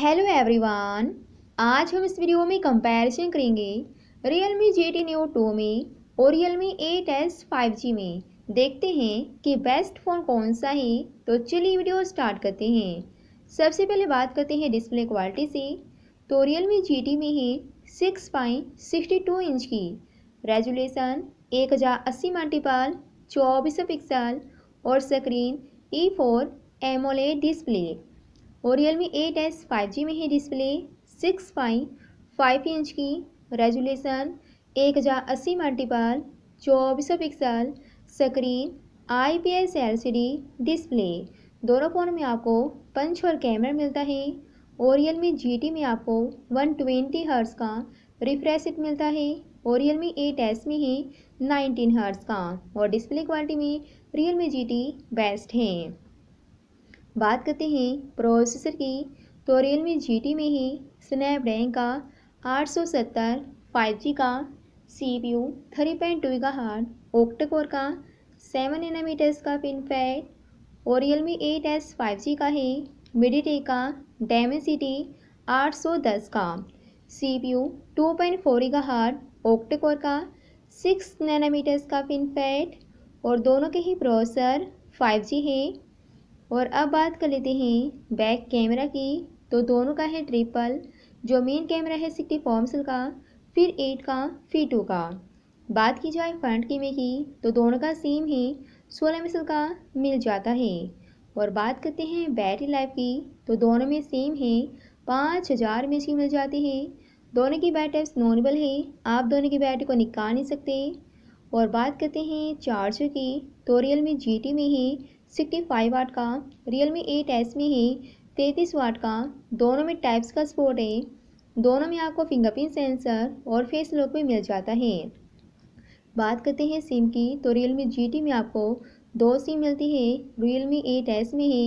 hello everyone आज हम इस वीडियो में कंपैरिजन करेंगे realme G T neo two में और realme eight S five G में देखते हैं कि बेस्ट फ़ोन कौन सा है तो चलिए वीडियो स्टार्ट करते हैं सबसे पहले बात करते हैं डिस्प्ले क्वालिटी से तो रियल मी जी टी में है six point sixty two inch की रेजुलेशन एक हज़ार अस्सी मल्टीपल चौबीस पिक्सल और screen E four AMOLED display और realme eight S five G में है display six point five inch की रेजुलेशन एक हज़ार अस्सी मल्टीपल चौबीस pixel screen I P S L C D display दोनों फ़ोन में आपको पंच और कैमरा मिलता है और रियल मी जी टी में आपको वन ट्वेंटी हर्ट्स का रिफ्रेश मिलता है और रियल मी एट एस में है नाइनटीन हर्ट्स का और डिस्प्ले क्वालिटी में realme G T best है बात करते हैं प्रोसेसर की तो रियलमी जी टी में ही स्नैपड्रैगन का आठ सौ सत्तर फाइव जी का C P U three point two का हार्ड ओक्टकोर का सेवन एनामीटर्स का पिनफैट और realme eight S five G का है टे का डेमेसिटी आठ सौ दस का C P U two point four का हार्ड ओक्टकोर का सिक्स नैनामीटर्स का पिनफैट और दोनों के ही प्रोसेसर फाइव जी है और अब बात कर लेते हैं बैक कैमरा की तो दोनों का है ट्रिपल जो मेन कैमरा है सिक्सटी फोर एम का फिर एट का फिर टू का बात की जाए फ्रंट कैमरे की तो दोनों का सेम है सोलह एम का मिल जाता है और बात करते हैं बैटरी लाइफ की तो दोनों में सेम है पाँच हज़ार एम की मिल जाती है दोनों की बैटरी नॉर्मल है आप दोनों की बैटरी को निकाल नहीं सकते और बात करते हैं चार्जर की तो रियल में जी में है सिक्सटी फाइव वाट का रियल मी एट एस में ही तैंतीस वाट का दोनों में टाइप्स का स्पोर्ट है दोनों में आपको फिंगरप्रिंट सेंसर और फेस लॉक भी मिल जाता है बात करते हैं सिम की तो रियल मी जी टी में आपको दो सिम मिलती है रियल मी एट एस में ही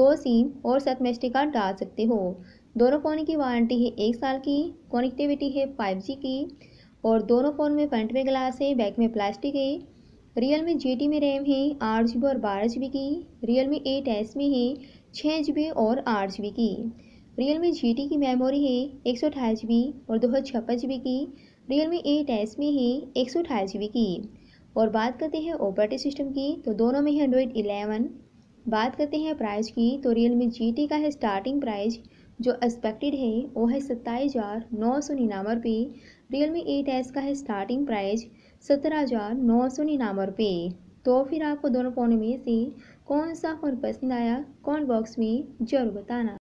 दो सिम और साथ मेस्टी कार्ड डाल सकते हो दोनों फ़ोन की वारंटी है एक साल की कनेक्टिविटी है फाइव जी की और दोनों फ़ोन में फ्रंट में ग्लास है बैक में प्लास्टिक है रियल जी जे में रैम है आठ जी और बारह जी की रियल मी एट एस में है छः जी और आठ जी की रियल मी जी की मेमोरी है एक सौ अठाईस जी और दो जी की रियल मी एट एस में है एक सौ अठाईस जी की और बात करते हैं ऑपरेटिंग सिस्टम की तो दोनों में है एंड्रॉयड इलेवन बात करते हैं प्राइस की तो रियल मी जी का है स्टार्टिंग प्राइस जो एक्सपेक्टेड है वो है सत्ताईस हज़ार नौ सौ निन्यानवे रुपये रियल मी एट एस का है स्टार्टिंग प्राइस सत्रह हज़ार नौ सौ निन्यानवे रुपये तो फिर आपको दोनों फ़ोन में से कौन सा फ़ोन पसंद आया कौन बॉक्स में ज़रूर बताना